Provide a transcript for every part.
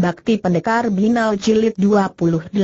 Bakti Pendekar Binal Jilid 28.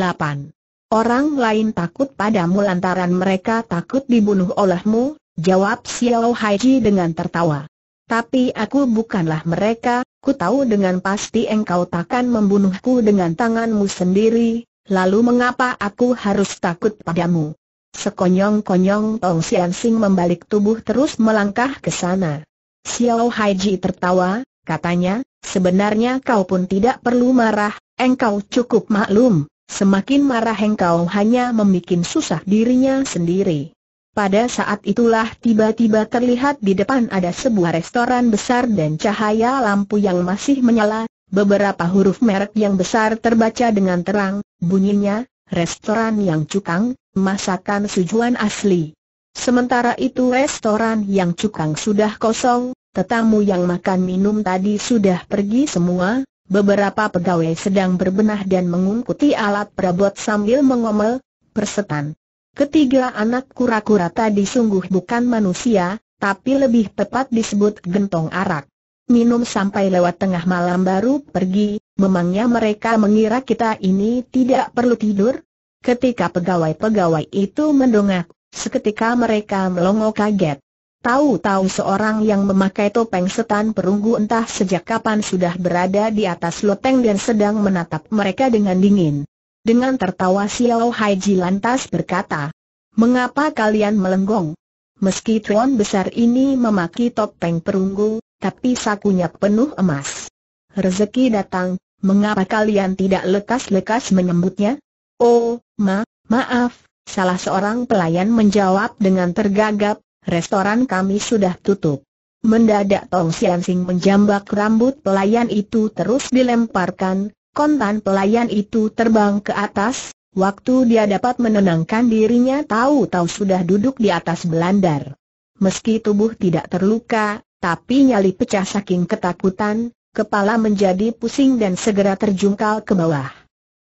Orang lain takut padamu lantaran mereka takut dibunuh olehmu, jawab Xiao Haiji dengan tertawa. Tapi aku bukanlah mereka, ku tahu dengan pasti engkau takkan membunuhku dengan tanganmu sendiri, lalu mengapa aku harus takut padamu? Sekonyong-konyong Tong Sian Sing membalik tubuh terus melangkah ke sana. Xiao Haiji tertawa, katanya, Sebenarnya kau pun tidak perlu marah, engkau cukup maklum, semakin marah engkau hanya membuat susah dirinya sendiri. Pada saat itulah tiba-tiba terlihat di depan ada sebuah restoran besar dan cahaya lampu yang masih menyala, beberapa huruf merek yang besar terbaca dengan terang, bunyinya, restoran yang cukang, masakan sujuan asli. Sementara itu restoran yang cukang sudah kosong, Tetamu yang makan minum tadi sudah pergi semua, beberapa pegawai sedang berbenah dan mengungkuti alat perabot sambil mengomel, persetan. Ketiga anak kura-kura tadi sungguh bukan manusia, tapi lebih tepat disebut gentong arak. Minum sampai lewat tengah malam baru pergi, memangnya mereka mengira kita ini tidak perlu tidur? Ketika pegawai-pegawai itu mendongak, seketika mereka melongo kaget. Tahu-tahu seorang yang memakai topeng setan perunggu entah sejak kapan sudah berada di atas loteng dan sedang menatap mereka dengan dingin. Dengan tertawa Xiao Haiji lantas berkata, Mengapa kalian melenggong? Meski tuan besar ini memaki topeng perunggu, tapi sakunya penuh emas. Rezeki datang, mengapa kalian tidak lekas-lekas menyambutnya? Oh, ma, maaf, salah seorang pelayan menjawab dengan tergagap, restoran kami sudah tutup. Mendadak Tong Sian Sing menjambak rambut pelayan itu terus dilemparkan, kontan pelayan itu terbang ke atas, waktu dia dapat menenangkan dirinya tahu-tahu sudah duduk di atas belandar. Meski tubuh tidak terluka, tapi nyali pecah saking ketakutan, kepala menjadi pusing dan segera terjungkal ke bawah.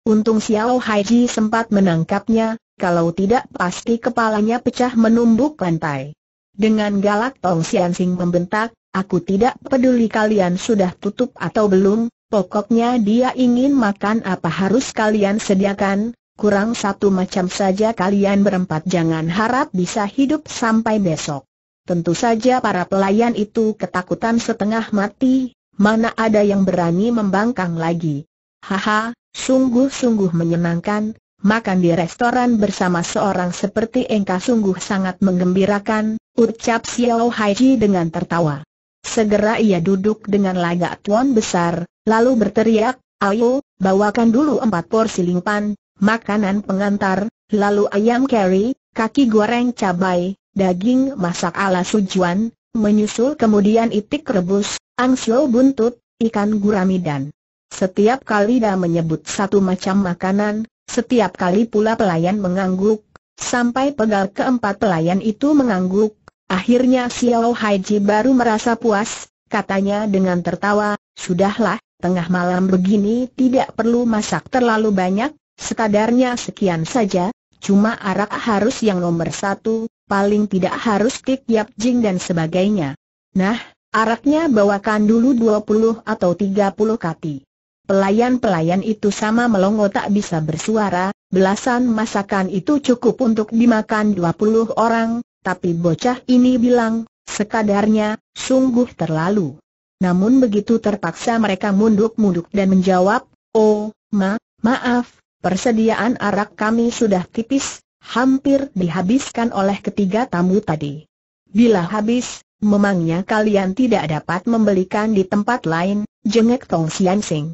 Untung Xiao Haiji sempat menangkapnya, kalau tidak pasti kepalanya pecah menumbuk lantai. Dengan galak Tong Sing membentak, aku tidak peduli kalian sudah tutup atau belum, pokoknya dia ingin makan apa harus kalian sediakan, kurang satu macam saja kalian berempat jangan harap bisa hidup sampai besok. Tentu saja para pelayan itu ketakutan setengah mati, mana ada yang berani membangkang lagi. Haha, sungguh-sungguh menyenangkan, makan di restoran bersama seorang seperti engkau sungguh sangat menggembirakan, ucap Xiao Haiji dengan tertawa. Segera ia duduk dengan lagak tuan besar, lalu berteriak, ayo, bawakan dulu empat porsi lingpan, makanan pengantar, lalu ayam kari, kaki goreng cabai, daging masak ala sujuan, menyusul kemudian itik rebus, angsio buntut, ikan gurami dan setiap kali dia menyebut satu macam makanan, setiap kali pula pelayan mengangguk, sampai pegal keempat pelayan itu mengangguk, akhirnya Xiao Haiji baru merasa puas, katanya dengan tertawa, sudahlah, tengah malam begini tidak perlu masak terlalu banyak, sekadarnya sekian saja, cuma arak harus yang nomor satu, paling tidak harus tik yap jing dan sebagainya. Nah, araknya bawakan dulu 20 atau 30 kati. Pelayan-pelayan itu sama melongo tak bisa bersuara, belasan masakan itu cukup untuk dimakan 20 orang, tapi bocah ini bilang, sekadarnya, sungguh terlalu. Namun begitu terpaksa mereka munduk-munduk dan menjawab, oh, ma, maaf, persediaan arak kami sudah tipis, hampir dihabiskan oleh ketiga tamu tadi. Bila habis, memangnya kalian tidak dapat membelikan di tempat lain, jengek Tong Sian Sing.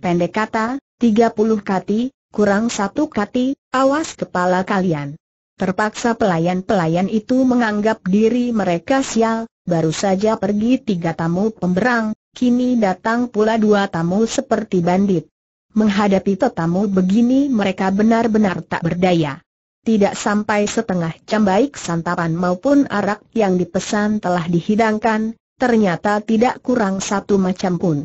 Pendek kata, 30 kati, kurang satu kati, awas kepala kalian. Terpaksa pelayan-pelayan itu menganggap diri mereka sial, baru saja pergi tiga tamu pemberang, kini datang pula dua tamu seperti bandit. Menghadapi tetamu begini mereka benar-benar tak berdaya. Tidak sampai setengah jam baik santapan maupun arak yang dipesan telah dihidangkan, ternyata tidak kurang satu macam pun.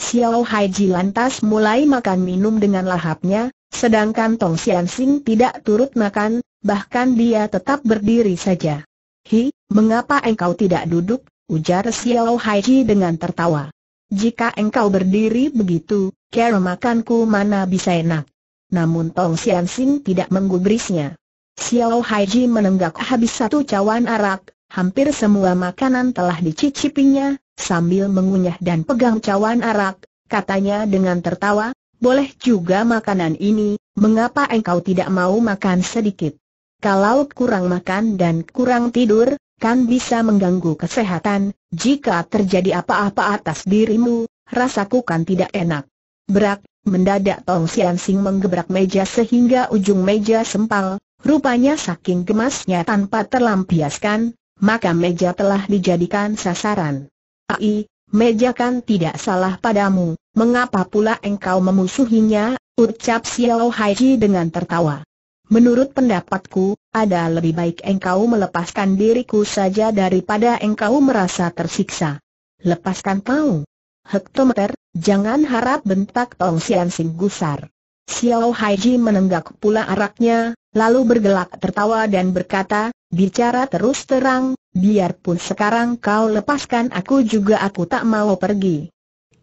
Xiao Haiji lantas mulai makan minum dengan lahapnya, sedangkan Tong Sian tidak turut makan, bahkan dia tetap berdiri saja. Hi, mengapa engkau tidak duduk? ujar Xiao Haiji dengan tertawa. Jika engkau berdiri begitu, cara makanku mana bisa enak. Namun Tong Sian tidak menggubrisnya. Xiao Haiji menenggak habis satu cawan arak, hampir semua makanan telah dicicipinya, sambil mengunyah dan pegang cawan arak, katanya dengan tertawa, boleh juga makanan ini, mengapa engkau tidak mau makan sedikit? Kalau kurang makan dan kurang tidur, kan bisa mengganggu kesehatan, jika terjadi apa-apa atas dirimu, rasaku kan tidak enak. Berak, mendadak Tong Sian Sing menggebrak meja sehingga ujung meja sempal, rupanya saking gemasnya tanpa terlampiaskan, maka meja telah dijadikan sasaran. Ai, meja kan tidak salah padamu, mengapa pula engkau memusuhinya, ucap Xiao Haiji dengan tertawa. Menurut pendapatku, ada lebih baik engkau melepaskan diriku saja daripada engkau merasa tersiksa. Lepaskan kau. Hektometer, jangan harap bentak Tong Sian Sing gusar. Xiao Haiji menenggak pula araknya, Lalu bergelak tertawa dan berkata, bicara terus terang, biarpun sekarang kau lepaskan aku juga aku tak mau pergi.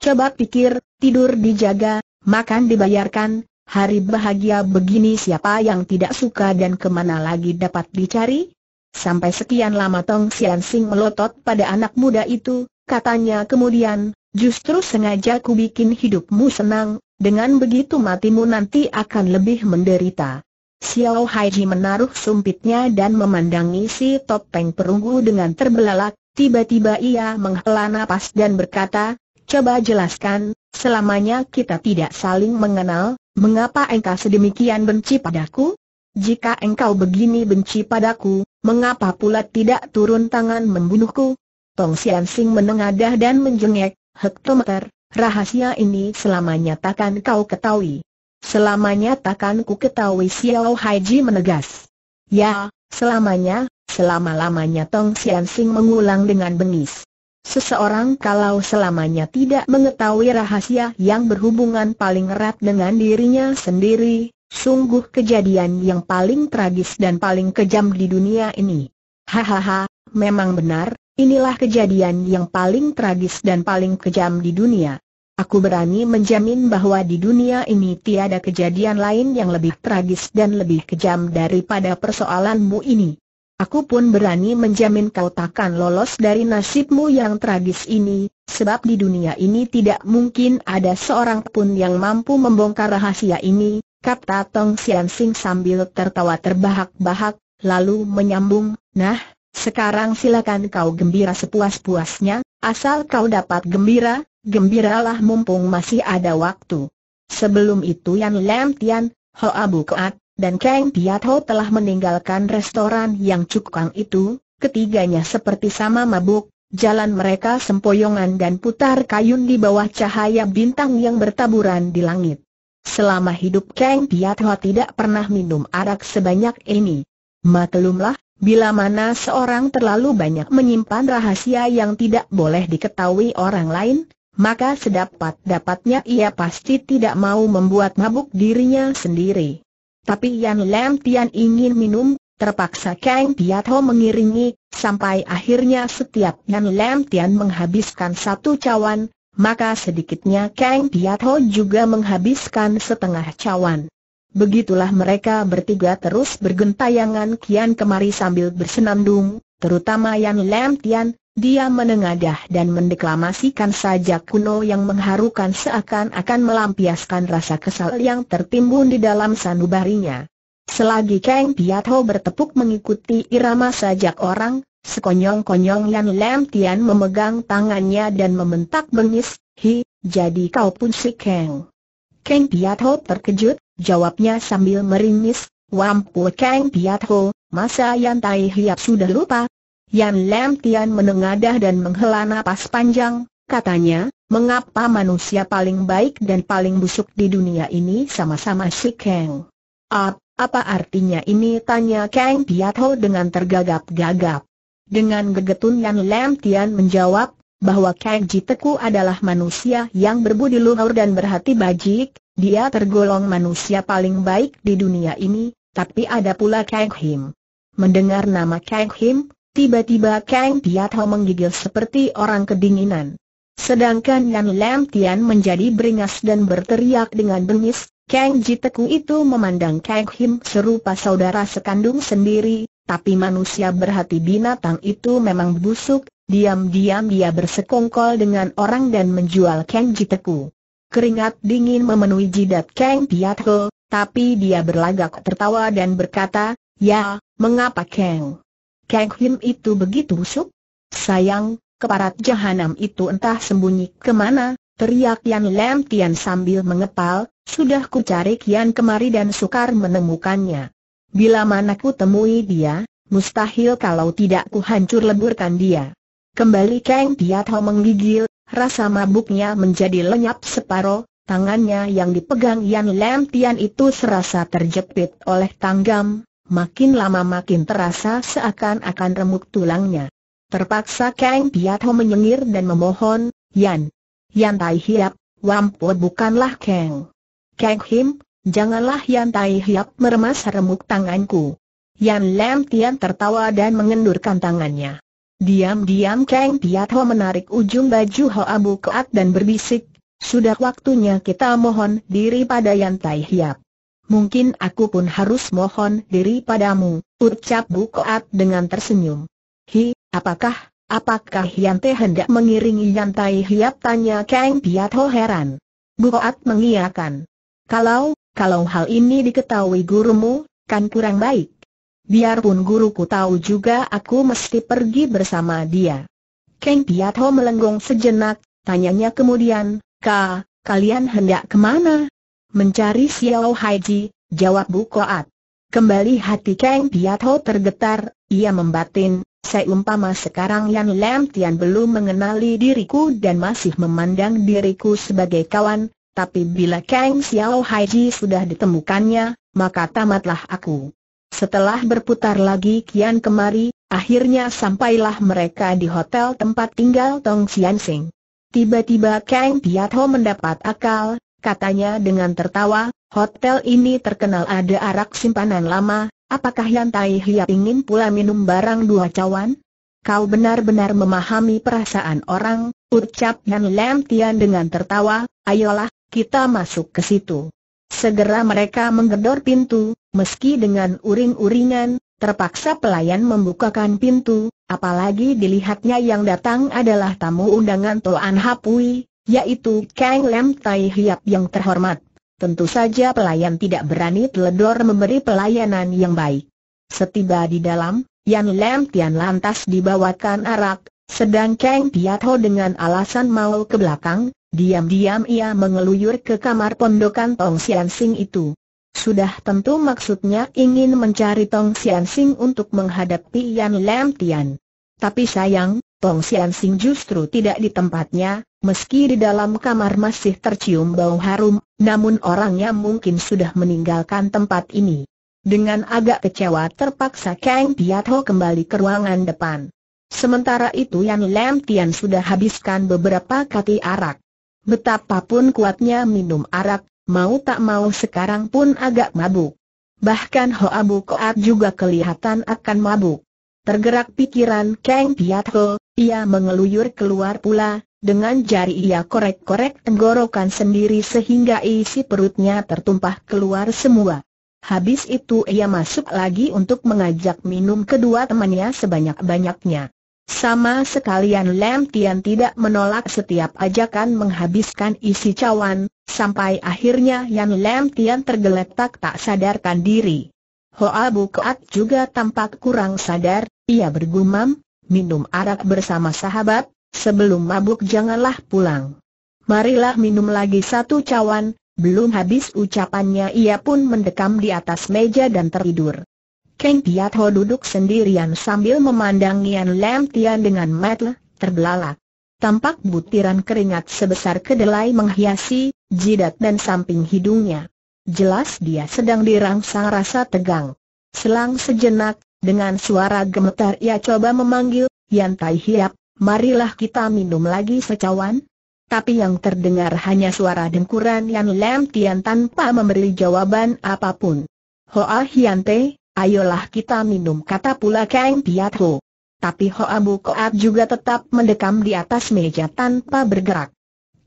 Coba pikir, tidur dijaga, makan dibayarkan, hari bahagia begini siapa yang tidak suka dan kemana lagi dapat dicari? Sampai sekian lama Tong Sian Sing melotot pada anak muda itu, katanya kemudian, justru sengaja ku bikin hidupmu senang, dengan begitu matimu nanti akan lebih menderita. Xiao Haiji menaruh sumpitnya dan memandangi si topeng perunggu dengan terbelalak, tiba-tiba ia menghela nafas dan berkata, Coba jelaskan, selamanya kita tidak saling mengenal, mengapa engkau sedemikian benci padaku? Jika engkau begini benci padaku, mengapa pula tidak turun tangan membunuhku? Tong Sian Sing menengadah dan menjengek, hektometer, rahasia ini selamanya takkan kau ketahui. Selamanya takkan ku ketahui Xiao Haiji menegas. Ya, selamanya, selama-lamanya Tong Xian Xing mengulang dengan bengis. Seseorang kalau selamanya tidak mengetahui rahasia yang berhubungan paling erat dengan dirinya sendiri, sungguh kejadian yang paling tragis dan paling kejam di dunia ini. Hahaha, memang benar, inilah kejadian yang paling tragis dan paling kejam di dunia. Aku berani menjamin bahwa di dunia ini tiada kejadian lain yang lebih tragis dan lebih kejam daripada persoalanmu ini. Aku pun berani menjamin kau takkan lolos dari nasibmu yang tragis ini, sebab di dunia ini tidak mungkin ada seorang pun yang mampu membongkar rahasia ini, kata Tong Sian Sing sambil tertawa terbahak-bahak, lalu menyambung, nah, sekarang silakan kau gembira sepuas-puasnya, Asal kau dapat gembira, gembiralah mumpung masih ada waktu. Sebelum itu Yan Lam Tian, Abu Keat, dan Kang Ho telah meninggalkan restoran yang cukang itu, ketiganya seperti sama mabuk, jalan mereka sempoyongan dan putar kayun di bawah cahaya bintang yang bertaburan di langit. Selama hidup Kang Ho tidak pernah minum arak sebanyak ini. Maklumlah, Bila mana seorang terlalu banyak menyimpan rahasia yang tidak boleh diketahui orang lain, maka sedapat-dapatnya ia pasti tidak mau membuat mabuk dirinya sendiri. Tapi Yan Lam Tian ingin minum, terpaksa Kang Ho mengiringi, sampai akhirnya setiap Yan Lam Tian menghabiskan satu cawan, maka sedikitnya Kang Ho juga menghabiskan setengah cawan. Begitulah mereka bertiga terus bergentayangan kian kemari sambil bersenandung, terutama Yan Lam Tian, dia menengadah dan mendeklamasikan sajak kuno yang mengharukan seakan-akan melampiaskan rasa kesal yang tertimbun di dalam sanubarinya. Selagi Kang Piat Ho bertepuk mengikuti irama sajak orang, sekonyong-konyong Yan Lam Tian memegang tangannya dan membentak bengis, Hi, jadi kau pun si Kang. Kang Piat Ho terkejut, Jawabnya sambil meringis, Wampu Kang Piat Ho, masa Yan Tai Hiap sudah lupa? Yan Lam Tian menengadah dan menghela napas panjang, katanya, mengapa manusia paling baik dan paling busuk di dunia ini sama-sama si Kang? Ap, apa artinya ini? Tanya Kang Piat Ho dengan tergagap-gagap. Dengan gegetun Yan Lam Tian menjawab, bahwa Kang Jiteku adalah manusia yang berbudi luhur dan berhati bajik, dia tergolong manusia paling baik di dunia ini, tapi ada pula Kang Him. Mendengar nama Kang Him, tiba-tiba Kang Tiatho menggigil seperti orang kedinginan. Sedangkan Yan Lam Tian menjadi beringas dan berteriak dengan bengis, Kang Jiteku itu memandang Kang Him serupa saudara sekandung sendiri, tapi manusia berhati binatang itu memang busuk, diam-diam dia bersekongkol dengan orang dan menjual Kang Jiteku. Keringat dingin memenuhi jidat Kang Piat Ho, tapi dia berlagak tertawa dan berkata, Ya, mengapa Kang? Kang Him itu begitu busuk? Sayang, keparat jahanam itu entah sembunyi kemana, teriak Yan Lam Tian sambil mengepal, sudah ku cari kian kemari dan sukar menemukannya. Bila mana ku temui dia, mustahil kalau tidak ku hancur leburkan dia. Kembali Kang Tiat Ho menggigil, Rasa mabuknya menjadi lenyap separo, tangannya yang dipegang Yan Lam Tian itu serasa terjepit oleh tanggam, makin lama makin terasa seakan-akan remuk tulangnya. Terpaksa Kang Piatho menyengir dan memohon, Yan. Yan Tai Hiap, wampu bukanlah Kang. Kang Him, janganlah Yan Tai Hiap meremas remuk tanganku. Yan Lam Tian tertawa dan mengendurkan tangannya. Diam-diam Kang Piat Ho menarik ujung baju Ho Abu keat dan berbisik, sudah waktunya kita mohon diri pada Yan Tai Hiap. Mungkin aku pun harus mohon diri padamu, ucap Bu Keat dengan tersenyum. Hi, apakah, apakah Yan Tai hendak mengiringi Yan Tai Hiap tanya Kang Piat Ho heran. Keat mengiyakan. Kalau, kalau hal ini diketahui gurumu, kan kurang baik biarpun guruku tahu juga aku mesti pergi bersama dia. Kang Piatho melenggong sejenak, tanyanya kemudian, Ka, kalian hendak kemana? Mencari Xiao Haiji, jawab Bu Koat. Kembali hati Kang Piatho tergetar, ia membatin, saya seumpama sekarang Yan Lam Tian belum mengenali diriku dan masih memandang diriku sebagai kawan, tapi bila Kang Xiao Haiji sudah ditemukannya, maka tamatlah aku. Setelah berputar lagi kian kemari, akhirnya sampailah mereka di hotel tempat tinggal Tong Sian Sing. Tiba-tiba Kang Ho mendapat akal, katanya dengan tertawa, hotel ini terkenal ada arak simpanan lama, apakah Yan Tai Hiap ingin pula minum barang dua cawan? Kau benar-benar memahami perasaan orang, ucap Yan Lam Tian dengan tertawa, ayolah, kita masuk ke situ. Segera mereka menggedor pintu, Meski dengan uring-uringan, terpaksa pelayan membukakan pintu, apalagi dilihatnya yang datang adalah tamu undangan Toan Hapui, yaitu Kang Lem Tai Hiap yang terhormat. Tentu saja pelayan tidak berani teledor memberi pelayanan yang baik. Setiba di dalam, Yan Lem Tian lantas dibawakan arak, sedang Kang Ho dengan alasan mau ke belakang, diam-diam ia mengeluyur ke kamar pondokan Tong Sian Sing itu. Sudah tentu maksudnya ingin mencari Tong Sian Sing untuk menghadapi Yan Lam Tian. Tapi sayang, Tong Sian Sing justru tidak di tempatnya, meski di dalam kamar masih tercium bau harum, namun orangnya mungkin sudah meninggalkan tempat ini. Dengan agak kecewa terpaksa Kang Ho kembali ke ruangan depan. Sementara itu Yan Lam Tian sudah habiskan beberapa kati arak. Betapapun kuatnya minum arak, mau tak mau sekarang pun agak mabuk. Bahkan Hoa Koat juga kelihatan akan mabuk. Tergerak pikiran Kang Piat Ho, ia mengeluyur keluar pula, dengan jari ia korek-korek tenggorokan sendiri sehingga isi perutnya tertumpah keluar semua. Habis itu ia masuk lagi untuk mengajak minum kedua temannya sebanyak-banyaknya. Sama sekalian Lam Tian tidak menolak setiap ajakan menghabiskan isi cawan, sampai akhirnya Yang Lam Tian tergeletak tak sadarkan diri. Hoa Bukat juga tampak kurang sadar, ia bergumam, minum arak bersama sahabat, sebelum mabuk janganlah pulang. Marilah minum lagi satu cawan, belum habis ucapannya ia pun mendekam di atas meja dan tertidur. Kang Ho duduk sendirian sambil memandang Yan Lam Tian dengan mata terbelalak. Tampak butiran keringat sebesar kedelai menghiasi jidat dan samping hidungnya. Jelas dia sedang dirangsang rasa tegang. Selang sejenak, dengan suara gemetar ia coba memanggil, Yan Tai Hiap, marilah kita minum lagi secawan. Tapi yang terdengar hanya suara dengkuran Yan Lam Tian tanpa memberi jawaban apapun. Hoa Hian Ayolah kita minum kata pula Kang Ho. Tapi Hoa Koab juga tetap mendekam di atas meja tanpa bergerak.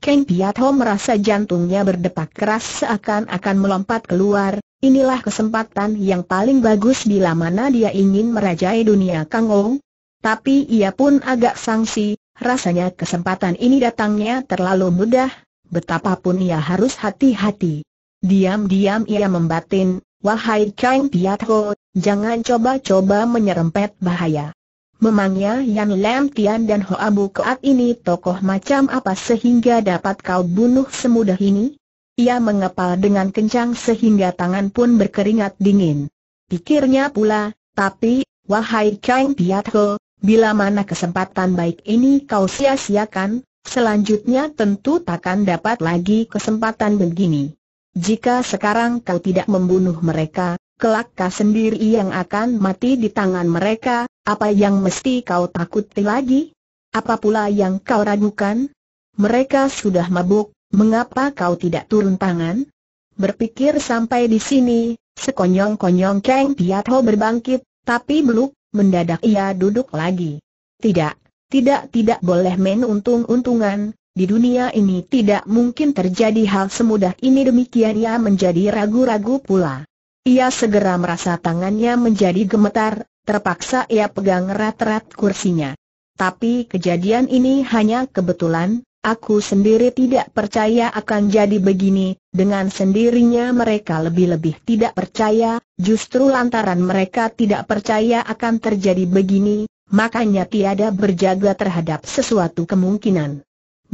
Kang Piatho merasa jantungnya berdepak keras seakan-akan melompat keluar, inilah kesempatan yang paling bagus bila mana dia ingin merajai dunia Kang Ong. Tapi ia pun agak sangsi, rasanya kesempatan ini datangnya terlalu mudah, betapapun ia harus hati-hati. Diam-diam ia membatin, Wahai Kang Piatho, jangan coba-coba menyerempet bahaya. Memangnya Yan Lam Tian dan Hoabu Keat ini tokoh macam apa sehingga dapat kau bunuh semudah ini? Ia mengepal dengan kencang sehingga tangan pun berkeringat dingin. Pikirnya pula, tapi, wahai Kang Piatho, bila mana kesempatan baik ini kau sia-siakan, selanjutnya tentu takkan dapat lagi kesempatan begini. Jika sekarang kau tidak membunuh mereka, kelak kau sendiri yang akan mati di tangan mereka, apa yang mesti kau takuti lagi? Apa pula yang kau ragukan? Mereka sudah mabuk, mengapa kau tidak turun tangan? Berpikir sampai di sini, sekonyong-konyong Kang Piatho berbangkit, tapi beluk, mendadak ia duduk lagi. Tidak, tidak tidak boleh main untung-untungan, di dunia ini tidak mungkin terjadi hal semudah ini demikian ia menjadi ragu-ragu pula. Ia segera merasa tangannya menjadi gemetar, terpaksa ia pegang erat-erat kursinya. Tapi kejadian ini hanya kebetulan, aku sendiri tidak percaya akan jadi begini, dengan sendirinya mereka lebih-lebih tidak percaya, justru lantaran mereka tidak percaya akan terjadi begini, makanya tiada berjaga terhadap sesuatu kemungkinan.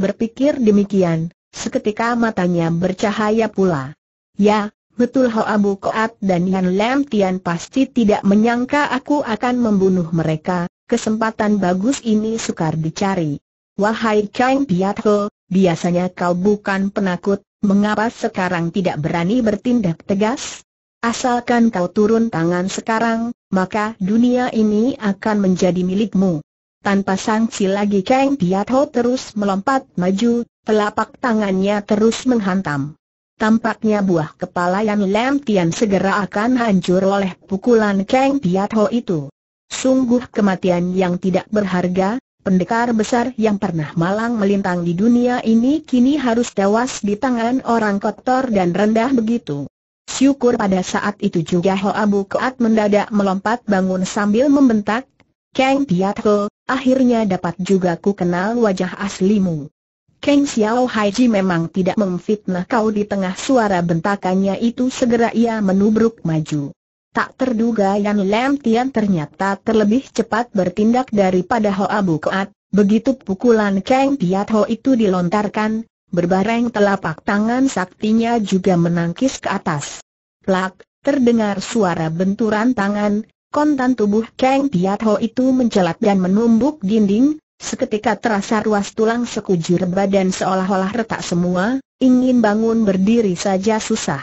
Berpikir demikian, seketika matanya bercahaya pula. Ya, betul Abu Koat dan Yan Lam Tian pasti tidak menyangka aku akan membunuh mereka, kesempatan bagus ini sukar dicari. Wahai Chang Piat Ho, biasanya kau bukan penakut, mengapa sekarang tidak berani bertindak tegas? Asalkan kau turun tangan sekarang, maka dunia ini akan menjadi milikmu. Tanpa sangsi lagi Kang Piatho terus melompat maju, telapak tangannya terus menghantam. Tampaknya buah kepala yang Lam Tian segera akan hancur oleh pukulan Kang Piatho itu. Sungguh kematian yang tidak berharga, pendekar besar yang pernah malang melintang di dunia ini kini harus tewas di tangan orang kotor dan rendah begitu. Syukur pada saat itu juga Hoa Keat mendadak melompat bangun sambil membentak, Kang Piatho, akhirnya dapat juga ku kenal wajah aslimu. Kang Xiao Haiji memang tidak memfitnah kau di tengah suara bentakannya itu segera ia menubruk maju. Tak terduga Yan Lam Tian ternyata terlebih cepat bertindak daripada Hoa Keat. begitu pukulan Kang Piat Ho itu dilontarkan, berbareng telapak tangan saktinya juga menangkis ke atas. Plak, terdengar suara benturan tangan, kontan tubuh Kang ho itu mencelat dan menumbuk dinding, seketika terasa ruas tulang sekujur badan seolah-olah retak semua, ingin bangun berdiri saja susah.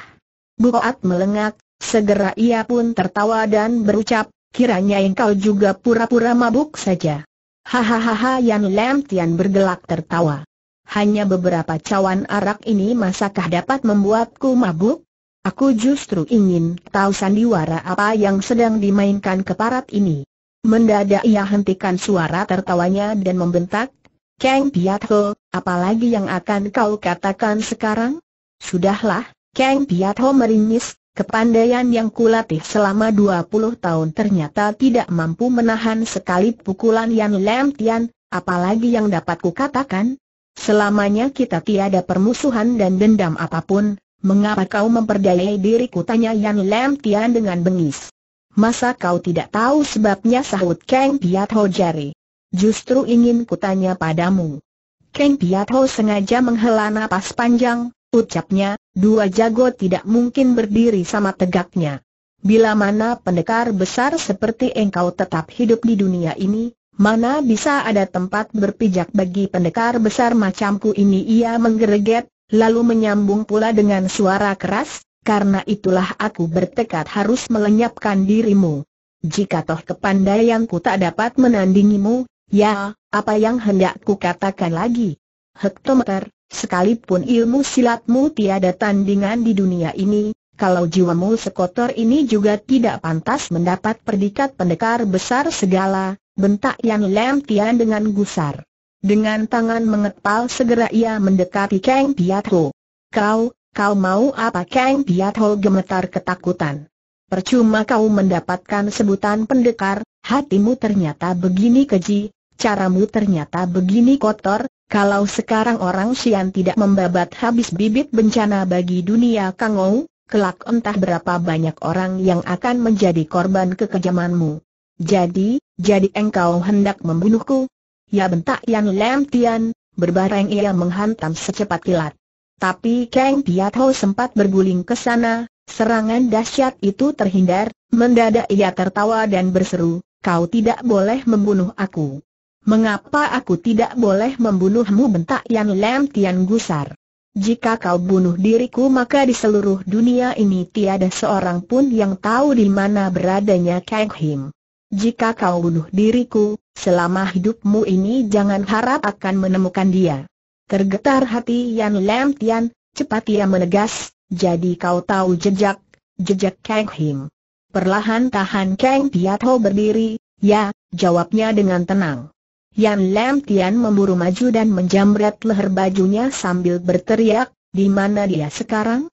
Buat melengak, segera ia pun tertawa dan berucap, kiranya engkau juga pura-pura mabuk saja. Hahaha Yan Lam Tian bergelak tertawa. Hanya beberapa cawan arak ini masakah dapat membuatku mabuk? Aku justru ingin tahu sandiwara apa yang sedang dimainkan keparat ini. Mendadak ia hentikan suara tertawanya dan membentak, Kang Piat Ho, apalagi yang akan kau katakan sekarang? Sudahlah, Kang Piat Ho meringis, kepandaian yang kulatih selama 20 tahun ternyata tidak mampu menahan sekali pukulan Yan Lam Tian, apalagi yang dapat kukatakan? Selamanya kita tiada permusuhan dan dendam apapun, Mengapa kau memperdayai diriku? Tanya Yan Lam Tian dengan bengis. Masa kau tidak tahu sebabnya sahut Kang Piat Ho jari. Justru ingin kutanya padamu. Kang Piat Ho sengaja menghela nafas panjang, ucapnya, dua jago tidak mungkin berdiri sama tegaknya. Bila mana pendekar besar seperti engkau tetap hidup di dunia ini, mana bisa ada tempat berpijak bagi pendekar besar macamku ini ia menggereget, lalu menyambung pula dengan suara keras, karena itulah aku bertekad harus melenyapkan dirimu. Jika toh kepandaianku tak dapat menandingimu, ya, apa yang hendak ku katakan lagi? Hektometer, sekalipun ilmu silatmu tiada tandingan di dunia ini, kalau jiwamu sekotor ini juga tidak pantas mendapat perdikat pendekar besar segala, bentak yang Lem Tian dengan gusar. Dengan tangan mengepal segera ia mendekati Kang Piat Kau, kau mau apa Kang Piat gemetar ketakutan. Percuma kau mendapatkan sebutan pendekar, hatimu ternyata begini keji, caramu ternyata begini kotor, kalau sekarang orang Sian tidak membabat habis bibit bencana bagi dunia Kang Ou, kelak entah berapa banyak orang yang akan menjadi korban kekejamanmu. Jadi, jadi engkau hendak membunuhku? Ya bentak yang Lam Tian, berbareng ia menghantam secepat kilat. Tapi Kang Ho sempat berguling ke sana, serangan dahsyat itu terhindar, mendadak ia tertawa dan berseru, kau tidak boleh membunuh aku. Mengapa aku tidak boleh membunuhmu bentak yang Lam Tian gusar? Jika kau bunuh diriku maka di seluruh dunia ini tiada seorang pun yang tahu di mana beradanya Kang Him. Jika kau bunuh diriku, Selama hidupmu ini jangan harap akan menemukan dia. Tergetar hati Yan Lam Tian, cepat ia menegas, jadi kau tahu jejak, jejak Kang Him. Perlahan tahan Kang Piatho berdiri, ya, jawabnya dengan tenang. Yan Lam Tian memburu maju dan menjamret leher bajunya sambil berteriak, di mana dia sekarang?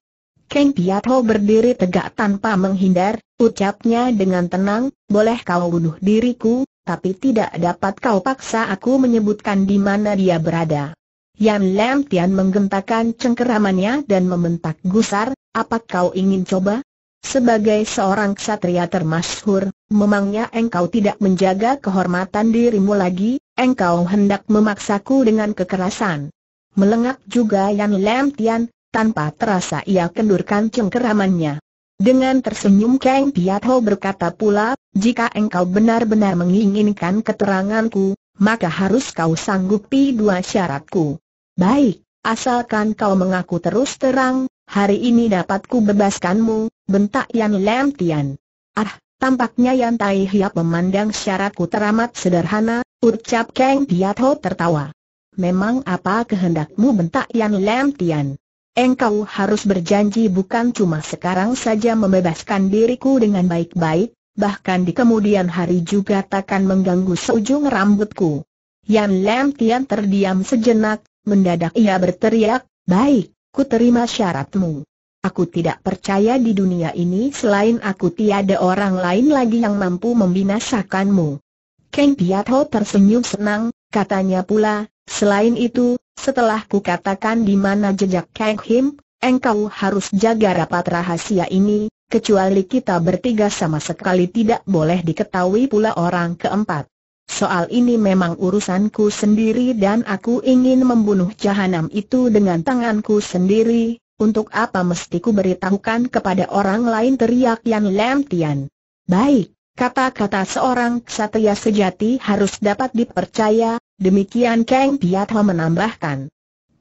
Kang Piatho berdiri tegak tanpa menghindar, ucapnya dengan tenang, boleh kau bunuh diriku, tapi tidak dapat kau paksa aku menyebutkan di mana dia berada. Yan Lam Tian menggentakan cengkeramannya dan membentak gusar, apa kau ingin coba? Sebagai seorang ksatria termasyhur, memangnya engkau tidak menjaga kehormatan dirimu lagi, engkau hendak memaksaku dengan kekerasan. Melengak juga Yan Lam Tian, tanpa terasa ia kendurkan cengkeramannya. Dengan tersenyum Kang Piatho berkata pula, jika engkau benar-benar menginginkan keteranganku, maka harus kau sanggupi dua syaratku. Baik, asalkan kau mengaku terus terang, hari ini dapatku bebaskanmu, bentak Yan Lam Tian. Ah, tampaknya Yan Tai Hiap memandang syaratku teramat sederhana, ucap Kang Piatho tertawa. Memang apa kehendakmu bentak Yan Lam Tian? engkau harus berjanji bukan cuma sekarang saja membebaskan diriku dengan baik-baik, bahkan di kemudian hari juga takkan mengganggu seujung rambutku. Yan Lam Tian terdiam sejenak, mendadak ia berteriak, baik, ku terima syaratmu. Aku tidak percaya di dunia ini selain aku tiada orang lain lagi yang mampu membinasakanmu. Kang Piat Ho tersenyum senang, katanya pula, selain itu, setelah kukatakan di mana jejak Kang Him, engkau harus jaga rapat rahasia ini, kecuali kita bertiga sama sekali tidak boleh diketahui pula orang keempat. Soal ini memang urusanku sendiri dan aku ingin membunuh jahanam itu dengan tanganku sendiri, untuk apa mesti ku beritahukan kepada orang lain teriak Yan Lam Tian. Baik, kata-kata seorang ksatria sejati harus dapat dipercaya, Demikian Kang Piatho menambahkan.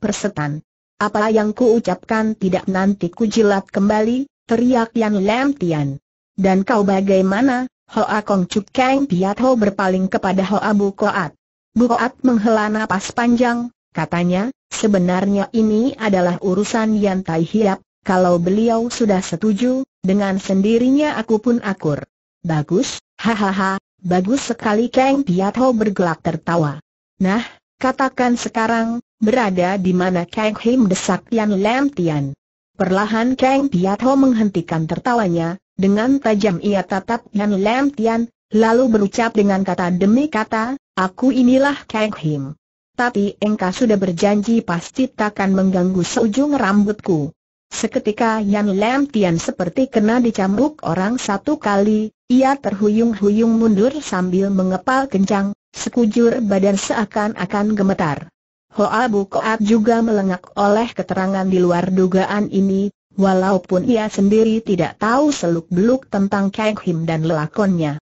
Persetan. Apa yang kuucapkan tidak nanti kujilat kembali, teriak Yan Lam Tian. Dan kau bagaimana, Hoa Kong Cuk Kang Piatho berpaling kepada Hoa Bu Koat. Bu Koat menghela napas panjang, katanya, sebenarnya ini adalah urusan Yan Tai Hiap, kalau beliau sudah setuju, dengan sendirinya aku pun akur. Bagus, hahaha, bagus sekali Kang Piatho bergelak tertawa. Nah, katakan sekarang, berada di mana Kang Him desak Yan Lam Tian. Perlahan Kang Ho menghentikan tertawanya, dengan tajam ia tatap Yan Lam Tian, lalu berucap dengan kata demi kata, aku inilah Kang Him. Tapi engkau sudah berjanji pasti takkan mengganggu seujung rambutku. Seketika Yan Lam Tian seperti kena dicambuk orang satu kali, ia terhuyung-huyung mundur sambil mengepal kencang, Sekujur badan seakan-akan gemetar. Hoa Koat juga melengak oleh keterangan di luar dugaan ini, walaupun ia sendiri tidak tahu seluk-beluk tentang Kang Him dan lelakonnya.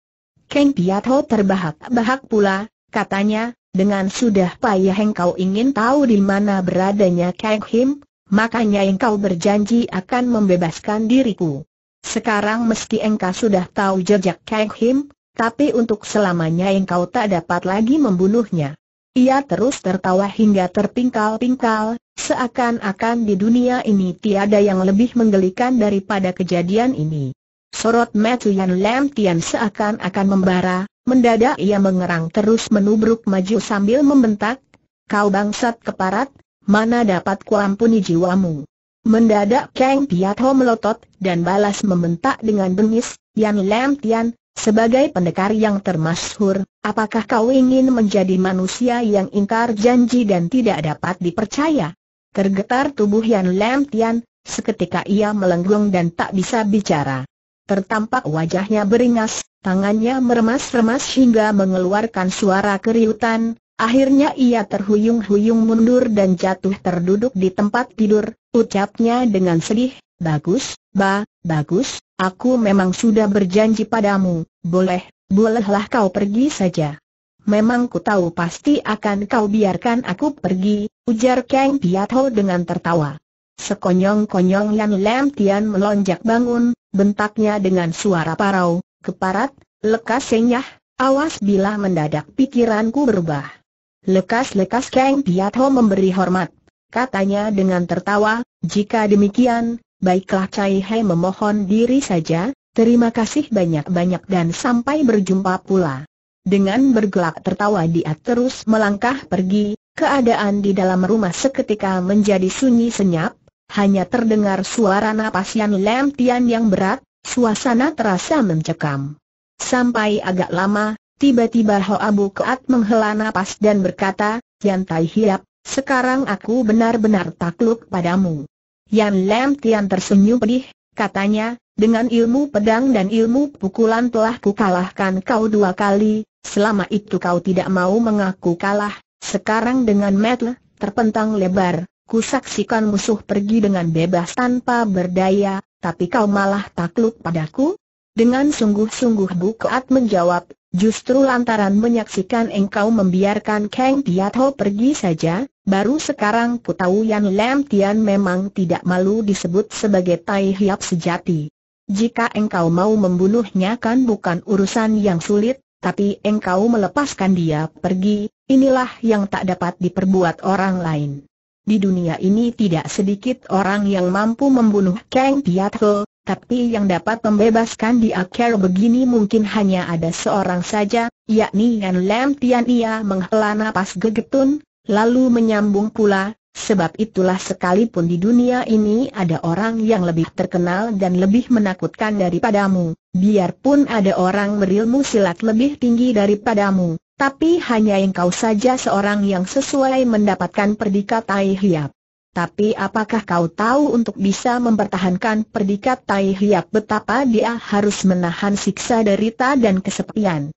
Kang Ho terbahak-bahak pula, katanya, dengan sudah payah engkau ingin tahu di mana beradanya Kang Him, makanya engkau berjanji akan membebaskan diriku. Sekarang meski engkau sudah tahu jejak Kang Him, tapi untuk selamanya engkau tak dapat lagi membunuhnya. Ia terus tertawa hingga terpingkal-pingkal, seakan-akan di dunia ini tiada yang lebih menggelikan daripada kejadian ini. Sorot Yan Lam Tian seakan-akan membara, mendadak ia mengerang terus menubruk maju sambil membentak, Kau bangsat keparat, mana dapat kuampuni jiwamu. Mendadak Kang Piat Ho melotot dan balas membentak dengan bengis, Yan Lam Tian, sebagai pendekar yang termasyhur, apakah kau ingin menjadi manusia yang ingkar janji dan tidak dapat dipercaya? Tergetar tubuh Yan Lam Tian, seketika ia melenggung dan tak bisa bicara. Tertampak wajahnya beringas, tangannya meremas-remas hingga mengeluarkan suara keriutan, Akhirnya ia terhuyung-huyung mundur dan jatuh terduduk di tempat tidur, ucapnya dengan sedih, Bagus, ba, bagus, aku memang sudah berjanji padamu, boleh, bolehlah kau pergi saja. Memang ku tahu pasti akan kau biarkan aku pergi, ujar Kang Piatho dengan tertawa. Sekonyong-konyong Yan Lam Tian melonjak bangun, bentaknya dengan suara parau, keparat, lekas senyah, awas bila mendadak pikiranku berubah. Lekas-lekas Kang Piatho memberi hormat, katanya dengan tertawa, jika demikian, baiklah Cai He memohon diri saja, Terima kasih banyak-banyak dan sampai berjumpa pula. Dengan bergelak tertawa dia terus melangkah pergi, keadaan di dalam rumah seketika menjadi sunyi senyap, hanya terdengar suara napas Yan Lam Tian yang berat, suasana terasa mencekam. Sampai agak lama, tiba-tiba Ho Abu Keat menghela napas dan berkata, Yan Tai Hiap, sekarang aku benar-benar takluk padamu. Yan Lam Tian tersenyum pedih, katanya, dengan ilmu pedang dan ilmu pukulan telah kukalahkan kau dua kali, selama itu kau tidak mau mengaku kalah, sekarang dengan metel, terpentang lebar, kusaksikan musuh pergi dengan bebas tanpa berdaya, tapi kau malah takluk padaku? Dengan sungguh-sungguh Bukat menjawab, justru lantaran menyaksikan engkau membiarkan Kang Tiatho pergi saja, baru sekarang ku tahu Yan Lam Tian memang tidak malu disebut sebagai Tai Hiap sejati. Jika engkau mau membunuhnya kan bukan urusan yang sulit, tapi engkau melepaskan dia pergi, inilah yang tak dapat diperbuat orang lain. Di dunia ini tidak sedikit orang yang mampu membunuh Kang Piat tapi yang dapat membebaskan di akhir begini mungkin hanya ada seorang saja, yakni Yan Lam Tian Ia menghela napas gegetun, lalu menyambung pula, Sebab itulah sekalipun di dunia ini ada orang yang lebih terkenal dan lebih menakutkan daripadamu, biarpun ada orang berilmu silat lebih tinggi daripadamu, tapi hanya engkau saja seorang yang sesuai mendapatkan perdikat Tai Hiap. Tapi apakah kau tahu untuk bisa mempertahankan perdikat Tai Hiap betapa dia harus menahan siksa derita dan kesepian?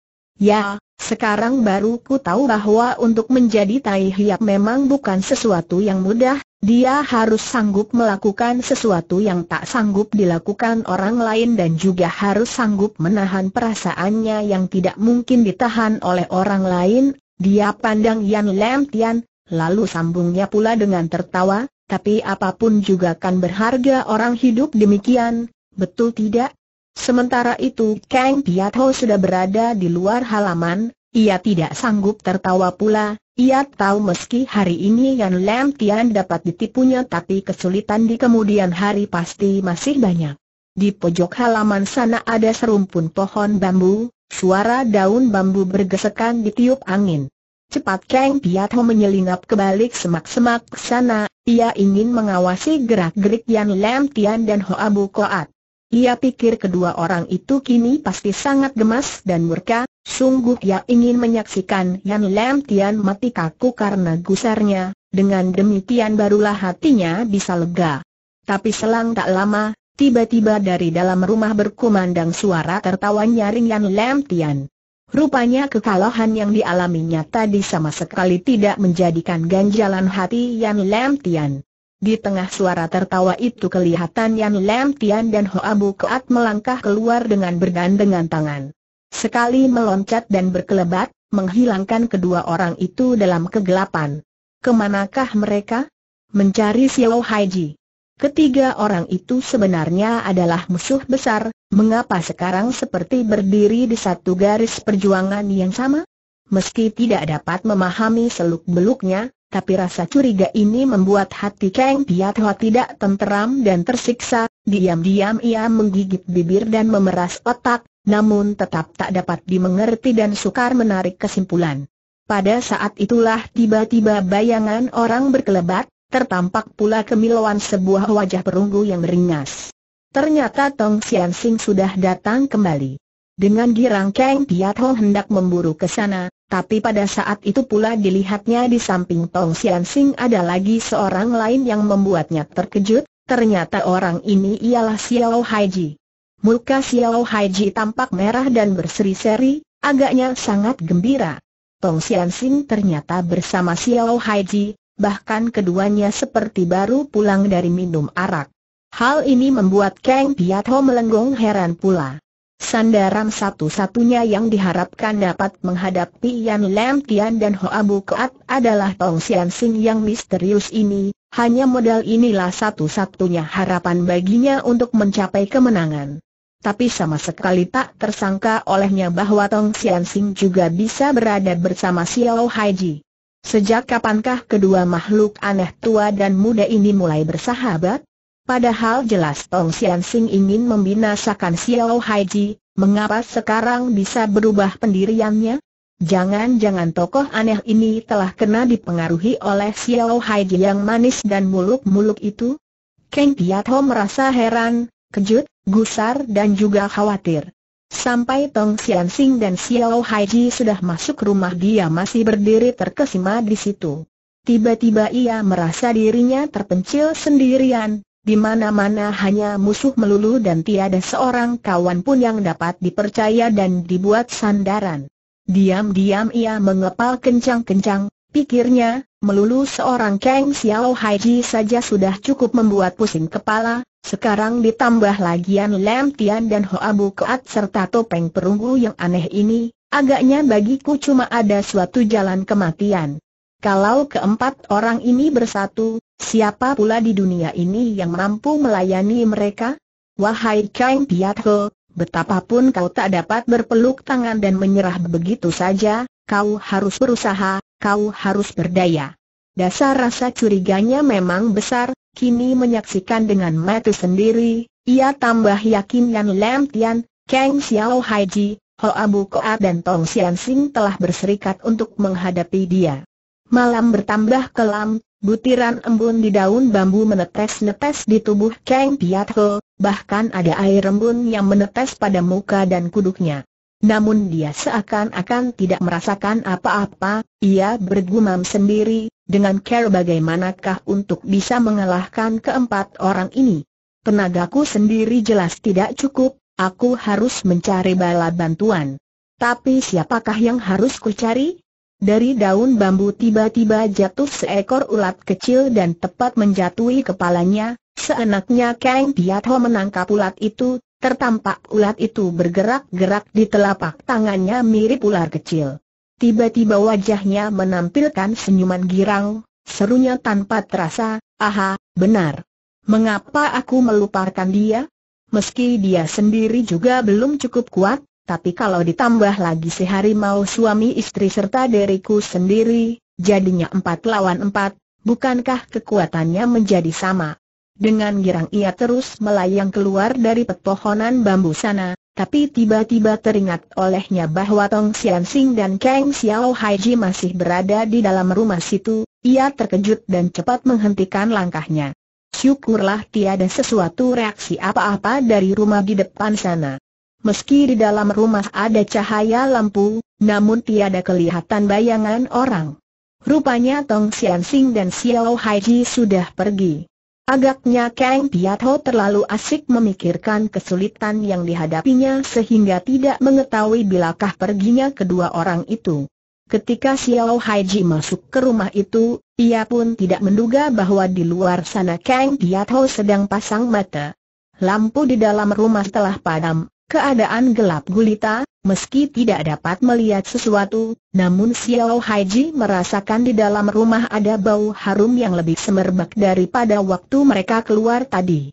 Ya, sekarang baru ku tahu bahwa untuk menjadi tai hiap memang bukan sesuatu yang mudah, dia harus sanggup melakukan sesuatu yang tak sanggup dilakukan orang lain dan juga harus sanggup menahan perasaannya yang tidak mungkin ditahan oleh orang lain, dia pandang Yan Lam Tian, lalu sambungnya pula dengan tertawa, tapi apapun juga kan berharga orang hidup demikian, betul tidak? Sementara itu Kang Piatho sudah berada di luar halaman, ia tidak sanggup tertawa pula, ia tahu meski hari ini Yan Lam Tian dapat ditipunya tapi kesulitan di kemudian hari pasti masih banyak. Di pojok halaman sana ada serumpun pohon bambu, suara daun bambu bergesekan tiup angin. Cepat Kang Piatho menyelinap ke balik semak-semak sana, ia ingin mengawasi gerak-gerik Yan Lam Tian dan Hoa Bu Koat. Ia pikir kedua orang itu kini pasti sangat gemas dan murka, sungguh ia ingin menyaksikan Yan Lam Tian mati kaku karena gusarnya, dengan demikian barulah hatinya bisa lega. Tapi selang tak lama, tiba-tiba dari dalam rumah berkumandang suara tertawa nyaring Yan Lam Tian. Rupanya kekalahan yang dialaminya tadi sama sekali tidak menjadikan ganjalan hati Yan Lam Tian. Di tengah suara tertawa itu kelihatan Yan Lam Tian dan Hoa Bu Keat melangkah keluar dengan bergandengan tangan. Sekali meloncat dan berkelebat, menghilangkan kedua orang itu dalam kegelapan. Kemanakah mereka? Mencari Xiao Haiji. Ketiga orang itu sebenarnya adalah musuh besar, mengapa sekarang seperti berdiri di satu garis perjuangan yang sama? Meski tidak dapat memahami seluk-beluknya, tapi rasa curiga ini membuat hati Kang Piathoa tidak tenteram dan tersiksa, diam-diam ia menggigit bibir dan memeras otak, namun tetap tak dapat dimengerti dan sukar menarik kesimpulan. Pada saat itulah tiba-tiba bayangan orang berkelebat, tertampak pula kemilauan sebuah wajah perunggu yang meringas. Ternyata Tong Sian Sing sudah datang kembali. Dengan girang Kang Tiat Ho hendak memburu ke sana, tapi pada saat itu pula dilihatnya di samping Tong Sian Sing ada lagi seorang lain yang membuatnya terkejut, ternyata orang ini ialah Xiao Haiji. Muka Xiao Haiji tampak merah dan berseri-seri, agaknya sangat gembira. Tong Sian Sing ternyata bersama Xiao Haiji, bahkan keduanya seperti baru pulang dari minum arak. Hal ini membuat Kang Tiat Ho melenggong heran pula. Sandaran satu-satunya yang diharapkan dapat menghadapi Yan Lam Tian dan Hoa Bu Keat adalah Tong Sian Sing yang misterius ini, hanya modal inilah satu-satunya harapan baginya untuk mencapai kemenangan. Tapi sama sekali tak tersangka olehnya bahwa Tong Sian Sing juga bisa berada bersama Xiao Haiji. Sejak kapankah kedua makhluk aneh tua dan muda ini mulai bersahabat? Padahal jelas Tong Sian Sing ingin membinasakan Xiao Haiji, mengapa sekarang bisa berubah pendiriannya? Jangan-jangan tokoh aneh ini telah kena dipengaruhi oleh Xiao Haiji yang manis dan muluk-muluk itu? Kang Ho merasa heran, kejut, gusar dan juga khawatir. Sampai Tong Sian Sing dan Xiao Haiji sudah masuk rumah dia masih berdiri terkesima di situ. Tiba-tiba ia merasa dirinya terpencil sendirian, di mana-mana hanya musuh melulu dan tiada seorang kawan pun yang dapat dipercaya dan dibuat sandaran. Diam-diam ia mengepal kencang-kencang, pikirnya, melulu seorang Kang Xiao Haiji saja sudah cukup membuat pusing kepala, sekarang ditambah lagian Lam Tian dan Hoa Bu Keat serta topeng perunggu yang aneh ini, agaknya bagiku cuma ada suatu jalan kematian. Kalau keempat orang ini bersatu, siapa pula di dunia ini yang mampu melayani mereka? Wahai Kang Piatho, betapapun kau tak dapat berpeluk tangan dan menyerah begitu saja, kau harus berusaha, kau harus berdaya. Dasar rasa curiganya memang besar, kini menyaksikan dengan mata sendiri, ia tambah yakin Yang Lam Tian, Kang Xiao Ji, Hoa Bu Koat dan Tong Sian Sing telah berserikat untuk menghadapi dia. Malam bertambah kelam, butiran embun di daun bambu menetes-netes di tubuh Kang Ho, bahkan ada air embun yang menetes pada muka dan kuduknya. Namun dia seakan-akan tidak merasakan apa-apa, ia bergumam sendiri, dengan care bagaimanakah untuk bisa mengalahkan keempat orang ini. Tenagaku sendiri jelas tidak cukup, aku harus mencari bala bantuan. Tapi siapakah yang harus kucari? Dari daun bambu tiba-tiba jatuh seekor ulat kecil dan tepat menjatuhi kepalanya, seenaknya Kang Ho menangkap ulat itu, tertampak ulat itu bergerak-gerak di telapak tangannya mirip ular kecil. Tiba-tiba wajahnya menampilkan senyuman girang, serunya tanpa terasa, aha, benar. Mengapa aku melupakan dia? Meski dia sendiri juga belum cukup kuat, tapi kalau ditambah lagi sehari mau suami istri serta diriku sendiri, jadinya empat lawan empat, bukankah kekuatannya menjadi sama? Dengan girang ia terus melayang keluar dari pepohonan bambu sana, tapi tiba-tiba teringat olehnya bahwa Tong Sian Sing dan Kang Xiao Haiji masih berada di dalam rumah situ, ia terkejut dan cepat menghentikan langkahnya. Syukurlah tiada sesuatu reaksi apa-apa dari rumah di depan sana. Meski di dalam rumah ada cahaya lampu, namun tiada kelihatan bayangan orang. Rupanya Tong Sian Sing dan Xiao Haiji sudah pergi. Agaknya Kang Piatho terlalu asik memikirkan kesulitan yang dihadapinya sehingga tidak mengetahui bilakah perginya kedua orang itu. Ketika Xiao Haiji masuk ke rumah itu, ia pun tidak menduga bahwa di luar sana Kang Piatho sedang pasang mata. Lampu di dalam rumah telah padam, Keadaan gelap gulita, meski tidak dapat melihat sesuatu, namun Xiao Haiji merasakan di dalam rumah ada bau harum yang lebih semerbak daripada waktu mereka keluar tadi.